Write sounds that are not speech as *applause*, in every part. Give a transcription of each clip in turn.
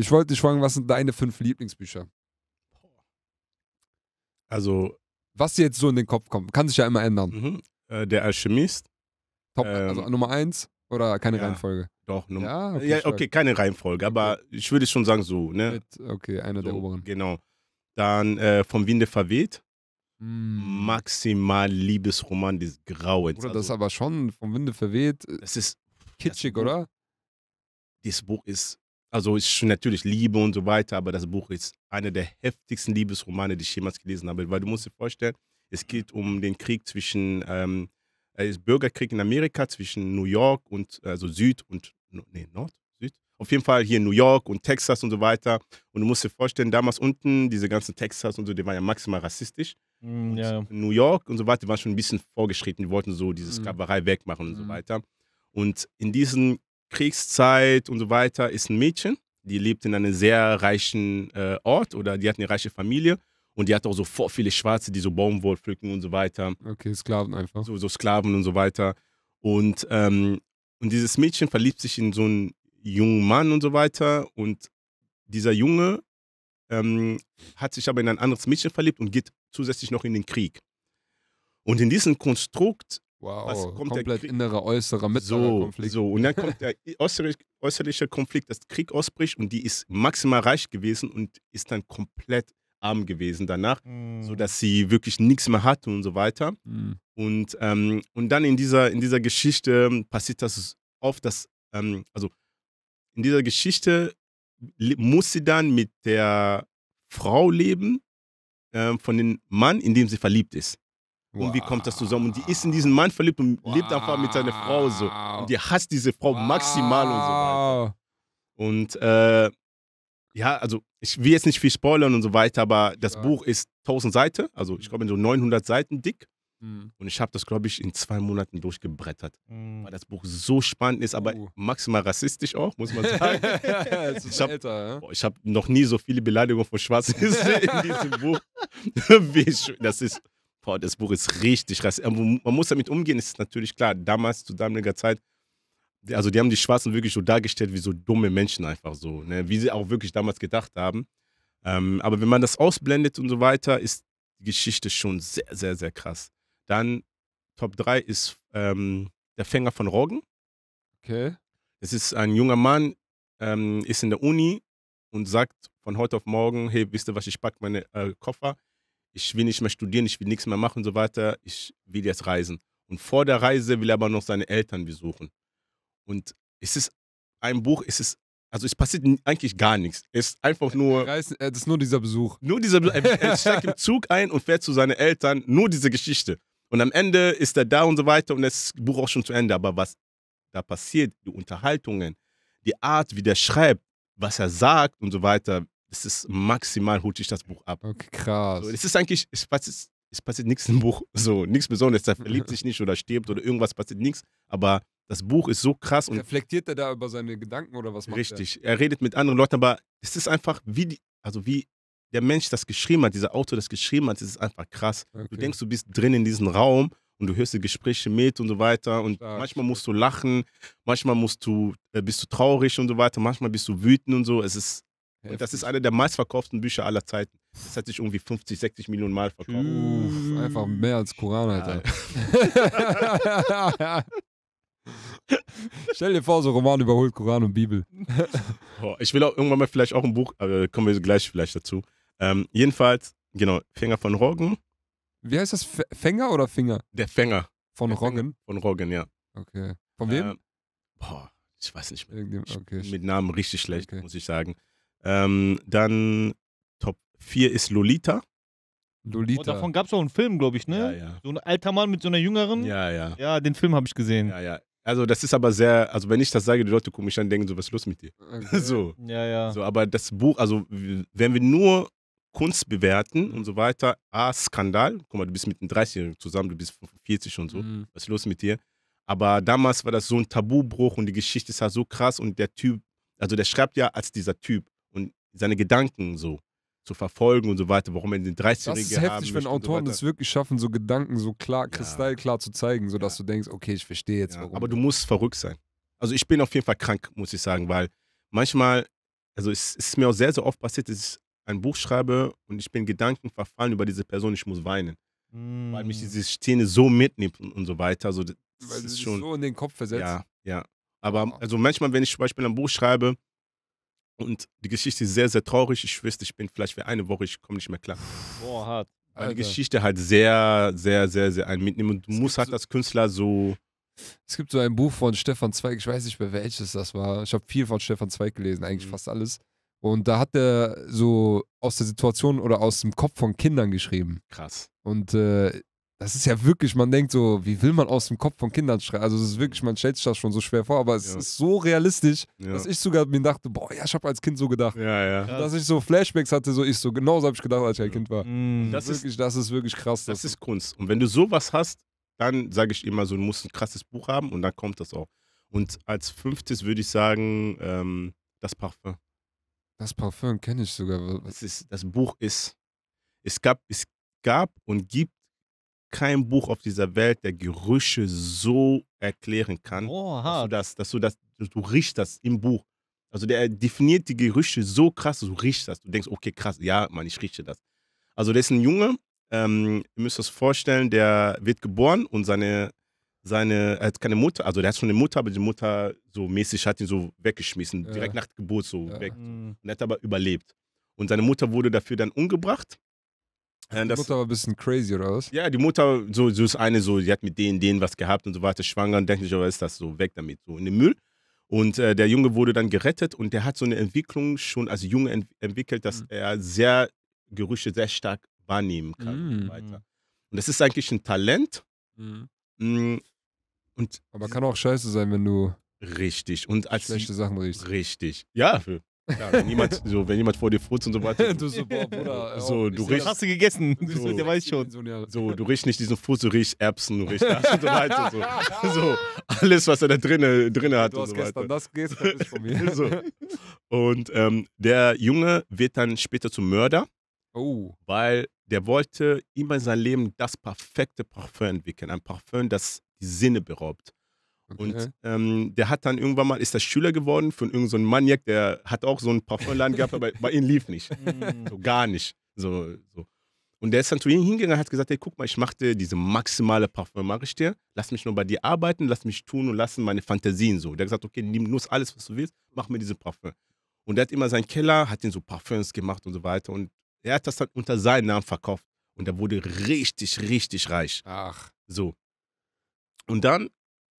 Ich wollte dich fragen, was sind deine fünf Lieblingsbücher? Also. Was dir jetzt so in den Kopf kommt, kann sich ja immer ändern. Mhm. Äh, der Alchemist. Top, ähm, also Nummer eins oder keine ja, Reihenfolge? Doch, Nummer. Ja, okay, ja, okay keine Reihenfolge, aber okay. ich würde schon sagen so, ne? okay, einer so, der oberen. Genau. Dann äh, vom Winde verweht. Mm. Maximal Liebesroman des Grauens. Oder also, das ist aber schon vom Winde verweht. Es äh, ist kitschig, das Buch, oder? Das Buch ist also ist natürlich Liebe und so weiter, aber das Buch ist einer der heftigsten Liebesromane, die ich jemals gelesen habe. Weil du musst dir vorstellen, es geht um den Krieg zwischen, ähm, äh, ist Bürgerkrieg in Amerika zwischen New York und, also Süd und, nee, Nord, Süd. Auf jeden Fall hier in New York und Texas und so weiter. Und du musst dir vorstellen, damals unten, diese ganzen Texas und so, die waren ja maximal rassistisch. Mm, ja. New York und so weiter, die waren schon ein bisschen vorgeschritten. Die wollten so diese mm. Sklaverei mm. wegmachen und mm. so weiter. Und in diesen Kriegszeit und so weiter, ist ein Mädchen. Die lebt in einem sehr reichen äh, Ort oder die hat eine reiche Familie. Und die hat auch sofort viele Schwarze, die so Baumwoll pflücken und so weiter. Okay, Sklaven einfach. So, so Sklaven und so weiter. Und, ähm, und dieses Mädchen verliebt sich in so einen jungen Mann und so weiter. Und dieser Junge ähm, hat sich aber in ein anderes Mädchen verliebt und geht zusätzlich noch in den Krieg. Und in diesem Konstrukt Wow, komplett innerer, äußerer, mittlerer so, Konflikt. So, und dann kommt der *laughs* äußerliche, äußerliche Konflikt, dass Krieg ausbricht und die ist maximal reich gewesen und ist dann komplett arm gewesen danach, mm. sodass sie wirklich nichts mehr hatte und so weiter. Mm. Und, ähm, und dann in dieser, in dieser Geschichte ähm, passiert das oft, dass, ähm, also in dieser Geschichte muss sie dann mit der Frau leben äh, von dem Mann, in dem sie verliebt ist. Wow. Und wie kommt das zusammen? Und die ist in diesen Mann verliebt und wow. lebt einfach mit seiner Frau so. Und die hasst diese Frau wow. maximal und so weiter. Und äh, ja, also ich will jetzt nicht viel spoilern und so weiter, aber das ja. Buch ist 1000 Seiten, also ich mhm. glaube in so 900 Seiten dick. Mhm. Und ich habe das, glaube ich, in zwei Monaten durchgebrettert, mhm. weil das Buch so spannend ist, aber uh. maximal rassistisch auch, muss man *laughs* sagen. ich habe ja? hab noch nie so viele Beleidigungen von Schwarzen *laughs* in diesem Buch. *laughs* das ist boah, das Buch ist richtig krass. Man muss damit umgehen, ist natürlich klar. Damals, zu damaliger Zeit, also die haben die Schwarzen wirklich so dargestellt wie so dumme Menschen einfach so, ne? wie sie auch wirklich damals gedacht haben. Ähm, aber wenn man das ausblendet und so weiter, ist die Geschichte schon sehr, sehr, sehr krass. Dann Top 3 ist ähm, Der Fänger von Roggen. Okay. Es ist ein junger Mann, ähm, ist in der Uni und sagt von heute auf morgen, hey, wisst ihr was, ich packe meine äh, Koffer, ich will nicht mehr studieren, ich will nichts mehr machen und so weiter, ich will jetzt reisen. Und vor der Reise will er aber noch seine Eltern besuchen. Und es ist ein Buch, es ist, also es passiert eigentlich gar nichts. Es ist einfach nur. Äh, reisen, äh, das ist nur dieser Besuch. Nur dieser Besuch. Er *laughs* steigt im Zug ein und fährt zu seinen Eltern, nur diese Geschichte. Und am Ende ist er da und so weiter und das Buch auch schon zu Ende. Aber was da passiert, die Unterhaltungen, die Art, wie der schreibt, was er sagt und so weiter, es ist maximal holt sich das Buch ab. Okay, krass. So, das ist eigentlich, es passiert, es passiert nichts im Buch, *laughs* so nichts Besonderes. Er verliebt *laughs* sich nicht oder stirbt oder irgendwas passiert nichts, aber das Buch ist so krass. Und Reflektiert er da über seine Gedanken oder was macht Richtig, er? er redet mit anderen Leuten, aber es ist einfach, wie, die, also wie der Mensch das geschrieben hat, dieser Autor das geschrieben hat, ist einfach krass. Okay. Du denkst, du bist drin in diesem Raum und du hörst die Gespräche mit und so weiter. Und Stark. manchmal musst du lachen, manchmal musst du, äh, bist du traurig und so weiter, manchmal bist du wütend und so. Es ist und das ist einer der meistverkauften Bücher aller Zeiten. Das hat sich irgendwie 50, 60 Millionen Mal verkauft. Uff, einfach mehr als Koran, Alter. *laughs* Stell dir vor, so Roman überholt Koran und Bibel. *laughs* Oh, ich will auch irgendwann mal vielleicht auch ein Buch, aber kommen wir gleich vielleicht dazu. Ähm, jedenfalls, genau, Fänger von Roggen. Wie heißt das? Fänger oder Finger? Der Fänger. Von der Roggen? Fänger von Roggen, ja. Okay. Von wem? Ähm, boah, ich weiß nicht mehr. Okay. Mit Namen richtig schlecht, okay. muss ich sagen. Ähm, dann Top 4 ist Lolita. Lolita. Oh, davon gab es auch einen Film, glaube ich, ne? Ja, ja. So ein alter Mann mit so einer jüngeren. Ja, ja. Ja, den Film habe ich gesehen. Ja, ja. Also das ist aber sehr, also wenn ich das sage, die Leute gucken mich an und denken so, was ist los mit dir? Okay. *laughs* So. Ja, ja. So, aber das Buch, also wenn wir nur Kunst bewerten und so weiter, A, Skandal, guck mal, du bist mit einem 30 zusammen, du bist 40 und so, mhm. was ist los mit dir? Aber damals war das so ein Tabubruch und die Geschichte ist ja so krass und der Typ, also der schreibt ja als dieser Typ seine Gedanken so zu verfolgen und so weiter, warum er den 13-Jährigen Das ist heftig, wenn Autoren so es wirklich schaffen, so Gedanken so klar, kristallklar zu zeigen, sodass ja. du denkst, okay, ich verstehe jetzt ja, warum. Aber du musst verrückt sein. Also ich bin auf jeden Fall krank, muss ich sagen, weil manchmal, also es ist mir auch sehr, sehr oft passiert, dass ich ein Buch schreibe und ich bin Gedanken verfallen über diese Person, ich muss weinen. Mm. Weil mich hm. diese Szene so mitnimmt und, und so weiter. Also das weil ist schon, so in den Kopf versetzt. Ja, ja. Aber ah. also manchmal, wenn ich zum Beispiel ein Buch schreibe, und die Geschichte ist sehr, sehr traurig. Ich wüsste, ich bin vielleicht für eine Woche, ich komme nicht mehr klar. Boah, hart. Weil die Geschichte halt sehr, sehr, sehr, sehr einen mitnehmen. Und du es musst halt so als Künstler so. Es gibt so ein Buch von Stefan Zweig, ich weiß nicht mehr welches das war. Ich habe viel von Stefan Zweig gelesen, eigentlich mhm. fast alles. Und da hat er so aus der Situation oder aus dem Kopf von Kindern geschrieben. Krass. Und äh, das ist ja wirklich, man denkt so, wie will man aus dem Kopf von Kindern schreien? Also es ist wirklich, man stellt sich das schon so schwer vor, aber es ja. ist so realistisch, ja. dass ich sogar mir dachte, boah, ja, ich habe als Kind so gedacht. Ja, ja. Dass ich so Flashbacks hatte, so ich so, genauso habe ich gedacht, als ich ein Kind war. Mhm. Das, wirklich, ist, das ist wirklich krass. Das, das ist Kunst. Und wenn du sowas hast, dann sage ich immer so, du musst ein krasses Buch haben und dann kommt das auch. Und als fünftes würde ich sagen, ähm, das Parfum. Das Parfum kenne ich sogar. Das, ist, das Buch ist, es gab, es gab und gibt kein Buch auf dieser Welt, der Gerüche so erklären kann, oh, dass, du das, dass du das, du riechst das im Buch. Also der definiert die Gerüche so krass, du riechst das. Du denkst, okay, krass, ja, Mann, ich rieche das. Also der ist ein Junge, ähm, ihr müsst euch das vorstellen, der wird geboren und seine, seine, er hat keine Mutter, also der hat schon eine Mutter, aber die Mutter so mäßig hat ihn so weggeschmissen, ja. direkt nach Geburt so ja. weg. Mhm. Und er hat aber überlebt. Und seine Mutter wurde dafür dann umgebracht die das, Mutter war ein bisschen crazy, oder was? Ja, die Mutter, so, so ist eine so, die hat mit denen, denen was gehabt und so weiter, schwanger und denkt sich, aber oh, ist das so, weg damit, so in den Müll. Und äh, der Junge wurde dann gerettet und der hat so eine Entwicklung schon als Junge ent entwickelt, dass mhm. er sehr Gerüche sehr stark wahrnehmen kann mhm. und weiter. Und das ist eigentlich ein Talent. Mhm. Mm, und aber kann auch scheiße sein, wenn du Richtig. Und als schlechte Sachen riechst. Richtig. Ja, ja, wenn jemand, so, wenn jemand vor dir furzt und so weiter. *laughs* du so, boah, Bruder. so, du riechst, hast du gegessen? So, der weiß schon. So, du riechst nicht diesen Furz, du riechst Erbsen, du riechst das und so weiter. So. *laughs* so alles, was er da drinne, drinne hat. Du hast so gestern weiter. das, gestern ist von mir. *laughs* So. Und ähm, der Junge wird dann später zum Mörder. Oh. Weil der wollte immer in seinem Leben das perfekte Parfum entwickeln. Ein Parfum, das die Sinne beraubt. Okay. Und ähm, der hat dann irgendwann mal, ist das Schüler geworden von irgendeinem so Maniac, der hat auch so ein Parfumladen gehabt, aber bei ihm lief nicht. Mm. so gar nicht. So, so. Und der ist dann zu ihm hingegangen und hat gesagt, hey, guck mal, ich mache dir diese maximale Parfum, mache ich dir, lass mich nur bei dir arbeiten, lass mich tun und lassen meine Fantasien so. Der hat gesagt, okay, nimm nur alles, was du willst, mach mir diese Parfum. Und der hat immer seinen Keller, hat den so Parfums gemacht und so weiter. Und er hat das dann halt unter seinem Namen verkauft. Und er wurde richtig, richtig reich. Ach. So. Und dann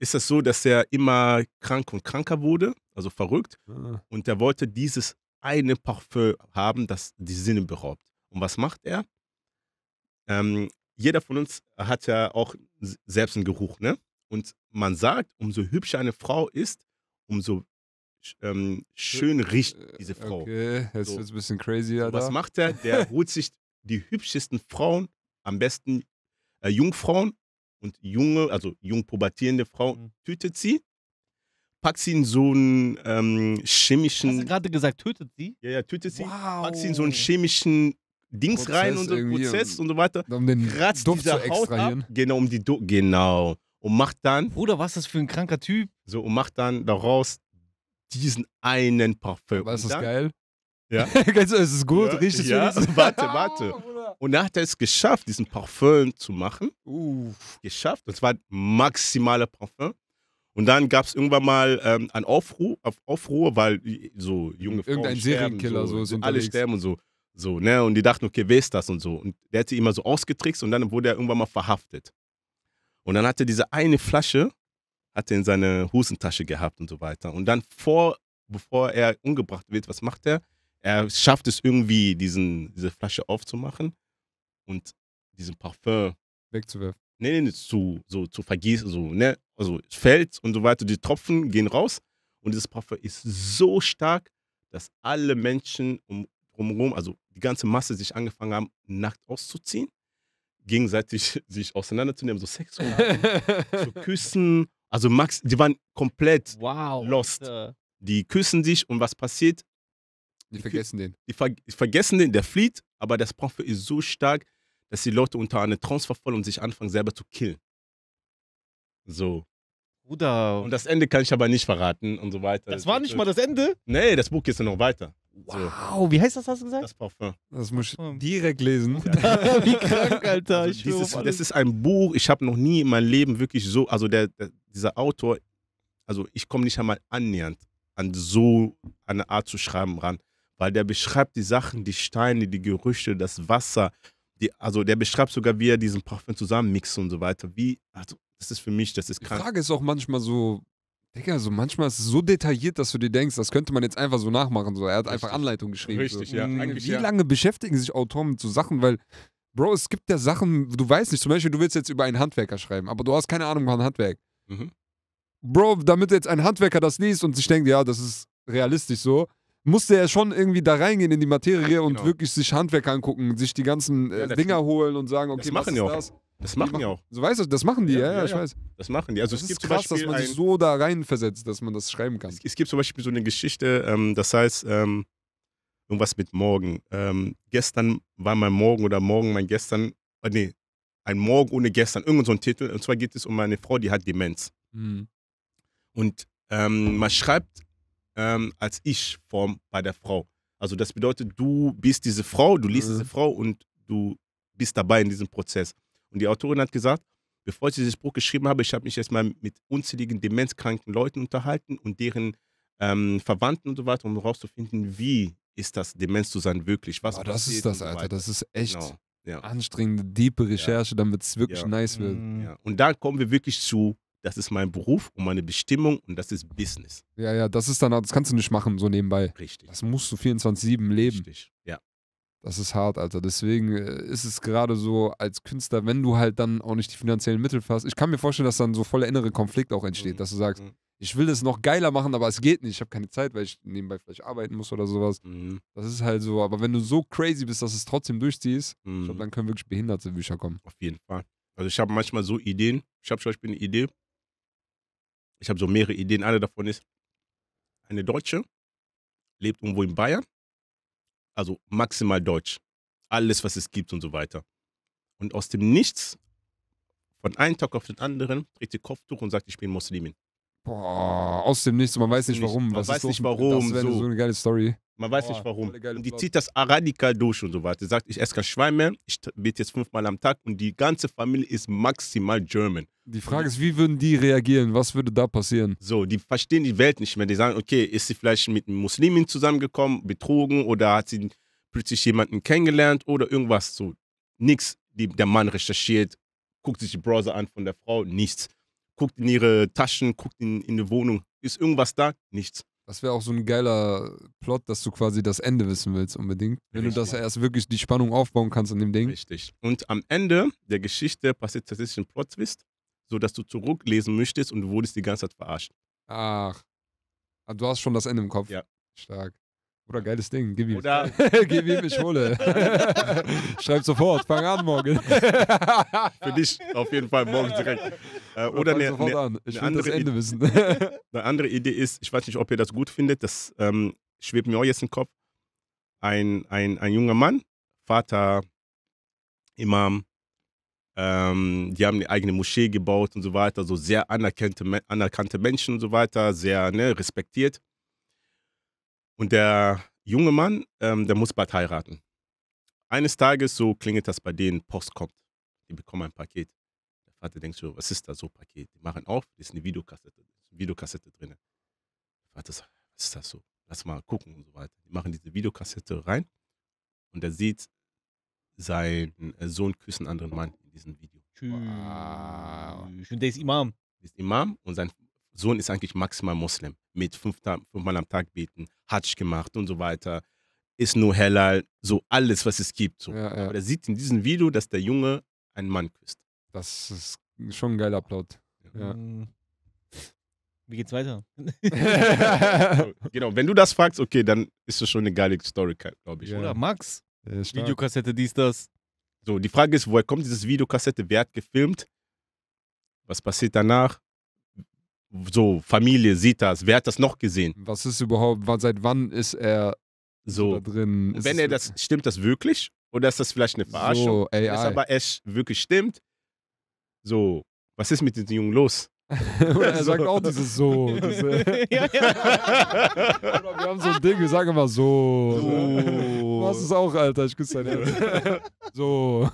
ist das so, dass er immer krank und kranker wurde, also verrückt. Ah. Und er wollte dieses eine Parfüm haben, das die Sinne beraubt. Und was macht er? Ähm, jeder von uns hat ja auch selbst einen Geruch, ne? Und man sagt, umso hübscher eine Frau ist, umso ähm, schön riecht äh, diese Frau. Okay, jetzt so. wird's ein bisschen crazy, so, Was macht er? Der *laughs* holt sich die hübschesten Frauen, am besten äh, Jungfrauen und junge, also jung pubertierende Frau mhm. tötet sie, packt sie in so einen ähm, chemischen. Hast du gerade gesagt, tötet sie? Ja, ja, tötet sie, wow. packt sie in so einen chemischen Dings Prozess rein und so Prozess und, so weiter. Um den kratzt Duft zu extrahieren. ab, genau, um die du genau. Und macht dann. Bruder, was ist das für ein kranker Typ? So, und macht dann daraus diesen einen Parfüm. Weißt du, das geil? Ja. *laughs* es ist gut, ja, riecht es ja. *laughs* Warte, warte. Und er hat es geschafft, diesen Parfum zu machen. Uff. Geschafft. Und zwar maximaler Parfum. Und dann gab es irgendwann mal ähm, einen Aufruhr, auf Aufruhr, weil so junge Frauen Irgendein Serienkiller so, so alle sterben und so. So, ne? Und die dachten, okay, wer ist das und so. Und der hat sie immer so ausgetrickst und dann wurde er irgendwann mal verhaftet. Und dann hatte diese eine Flasche, hat in seine Hosentasche gehabt und so weiter. Und dann vor, bevor er umgebracht wird, was macht er? Er schafft es irgendwie, diesen, diese Flasche aufzumachen und diesen Parfum wegzuwerfen. Nee, nee, nee, zu, so, zu vergießen, so, ne? Also es fällt und so weiter, die Tropfen gehen raus und dieses Parfum ist so stark, dass alle Menschen um, drumherum, also die ganze Masse, sich angefangen haben, nackt auszuziehen, gegenseitig *laughs* sich auseinanderzunehmen, so Sex zu, haben, zu *laughs* küssen. Also Max, die waren komplett wow, lost. Alter. Die küssen sich und was passiert? Die, die vergessen den. Die, ver die vergessen den, der flieht aber das Parfum ist so stark, dass die Leute unter eine Trance verfallen und sich anfangen, selber zu killen. So. Bruder. Und das Ende kann ich aber nicht verraten und so weiter. Das war nicht mal das Ende? Nee, das Buch geht ja noch weiter. Wow, so. wie heißt das, hast du gesagt? Das Parfum. Das muss ich direkt lesen. Ja. *laughs* wie krank, Alter. Also dieses, das ist ein Buch, ich habe noch nie in meinem Leben wirklich so, also der, der dieser Autor, also ich komme nicht einmal annähernd an so eine Art zu schreiben ran weil der beschreibt die Sachen, die Steine, die Gerüche, das Wasser. Die, also der beschreibt sogar, wie er diesen Parfüm zusammenmixt und so weiter. Wie, also das ist für mich, das ist krass. Die Frage ist auch manchmal so, Digga, so manchmal ist es so detailliert, dass du dir denkst, das könnte man jetzt einfach so nachmachen. So. Er hat Richtig. einfach Anleitung geschrieben. Richtig, so. ja. Mhm. wie ja. lange beschäftigen sich Autoren mit so Sachen, weil Bro, es gibt ja Sachen, du weißt nicht, zum Beispiel, du willst jetzt über einen Handwerker schreiben, aber du hast keine Ahnung von Handwerk. Mhm. Bro, damit jetzt ein Handwerker das liest und sich denkt, ja, das ist realistisch so, musste er schon irgendwie da reingehen in die Materie und genau. wirklich sich Handwerk angucken, sich die ganzen äh, ja, Dinger holen und sagen, okay, das machen was ist das? Das machen die auch. So weißt du, das machen die, ja, ja, ja ich ja. weiß. Das machen die. Also das es gibt krass, zum dass man sich so da reinversetzt, dass man das schreiben kann. Es, es gibt zum Beispiel so eine Geschichte, ähm, das heißt, ähm, irgendwas mit morgen. Ähm, gestern war mein Morgen oder morgen mein gestern, äh, nee, ein Morgen ohne gestern, irgend so ein Titel. Und zwar geht es um meine Frau, die hat Demenz. Mhm. Und ähm, man schreibt ähm, als Ich-Form bei der Frau. Also das bedeutet, du bist diese Frau, du liest mhm. diese Frau und du bist dabei in diesem Prozess. Und die Autorin hat gesagt, bevor ich dieses Buch geschrieben habe, ich habe mich erstmal mit unzähligen demenzkranken Leuten unterhalten und deren ähm, Verwandten und so weiter, um herauszufinden, wie ist das, Demenz zu sein, wirklich? Was Boah, das ist das, Alter. Das ist echt genau. ja. anstrengende, diepe Recherche, damit es wirklich ja. nice wird. Ja. Mhm. Und da kommen wir wirklich zu das ist mein Beruf und meine Bestimmung und das ist Business. Ja, ja, das ist dann, das kannst du nicht machen, so nebenbei. Richtig. Das musst du 24-7 leben. Richtig, ja. Das ist hart, Alter. Deswegen äh, ist es gerade so als Künstler, wenn du halt dann auch nicht die finanziellen Mittel hast. Ich kann mir vorstellen, dass dann so voller innere Konflikt auch entsteht, mhm. dass du sagst, mhm. ich will das noch geiler machen, aber es geht nicht. Ich habe keine Zeit, weil ich nebenbei vielleicht arbeiten muss oder sowas. Mhm. Das ist halt so. Aber wenn du so crazy bist, dass es trotzdem durchziehst, ich glaube, mhm. dann können wirklich behinderte Bücher kommen. Auf jeden Fall. Also ich habe manchmal so Ideen. Ich habe zum Beispiel eine Idee, ich habe so mehrere Ideen. Eine davon ist, eine Deutsche lebt irgendwo in Bayern, also maximal deutsch. Alles, was es gibt und so weiter. Und aus dem Nichts, von einem Tag auf den anderen, dreht sie Kopftuch und sagt, ich bin Muslimin boah, aus dem Nichts. Man weiß nicht warum. Man weiß nicht warum. Das wäre so. eine geile Story. Man weiß nicht warum. Und die zieht das radikal durch und so weiter. Die sagt, ich esse kein Schwein mehr, ich bete jetzt fünfmal am Tag und die ganze Familie ist maximal German. Die Frage ist, wie würden die reagieren? Was würde da passieren? So, die verstehen die Welt nicht mehr. Die sagen, okay, ist sie vielleicht mit einem Muslimin zusammengekommen, betrogen oder hat sie plötzlich jemanden kennengelernt oder irgendwas so. Nichts, der Mann recherchiert, guckt sich die Browser an von der Frau, nichts guckt in ihre Taschen, guckt in, in die Wohnung. Ist irgendwas da? Nichts. Das wäre auch so ein geiler Plot, dass du quasi das Ende wissen willst unbedingt. Wenn Richtig. du das erst wirklich die Spannung aufbauen kannst an dem Ding. Richtig. Und am Ende der Geschichte passiert tatsächlich ein Plot-Twist, sodass du zurücklesen möchtest und du wurdest die ganze Zeit verarscht. Ach. Ah, du hast schon das Ende im Kopf. Ja. Stark. Oder geiles Ding, gib ihm. Oder *laughs* gib ihm, ich hole. *laughs* Schreib sofort, fang an morgen. *laughs* Für dich auf jeden Fall morgen direkt. Äh, oder, oder eine, sofort eine, an. Ich ne will das Ende wissen. eine andere Idee ist, ich weiß nicht, ob ihr das gut findet, das ähm, schwebt mir auch jetzt im Kopf. Ein, ein, ein junger Mann, Vater, Imam, ähm, die haben eine eigene Moschee gebaut und so weiter, so sehr anerkannte, anerkannte Menschen und so weiter, sehr ne, respektiert und der junge Mann, ähm, der muss bald heiraten. Eines Tages, so klingelt das bei denen, Post kommt. Die bekommen ein Paket. Der Vater denkt so, was ist da so ein Paket? Die machen auf, da ist eine Videokassette, Videokassette drin. Der Vater sagt, was ist das so? Lass mal gucken und so weiter. Die machen diese Videokassette rein und er sieht seinen äh, Sohn küssen anderen Mann in diesem Video. Wow. Und der ist Imam. Der ist Imam und sein Sohn ist eigentlich maximal Muslim, mit fünfmal am Tag beten, Hatsch gemacht und so weiter, ist nur halal, so alles, was es gibt. So. Ja, ja. Aber er sieht in diesem Video, dass der Junge einen Mann küsst. Das ist schon ein geiler Applaus. Ja. Mm. Wie geht's weiter? *laughs* genau, wenn du das fragst, okay, dann ist das schon eine geile Story, glaube ich. Oder Max? Videokassette, dies, das. So, die Frage ist, woher kommt dieses Videokassette? Wer hat gefilmt? Was passiert danach? So, Familie sieht das. Wer hat das noch gesehen? Was ist überhaupt, seit wann ist er so da drin? Ist wenn er das, stimmt das wirklich? Oder ist das vielleicht eine Verarschung? So, AI. Wenn es aber echt wirklich stimmt, so, was ist mit den Jungen los? *laughs* er *laughs* so. sagt auch dieses so. Das, äh *laughs* ja, ja. wir haben so ein Ding, wir sagen immer so. so. Du hast es auch, Alter, ich küsse dein Herz. so.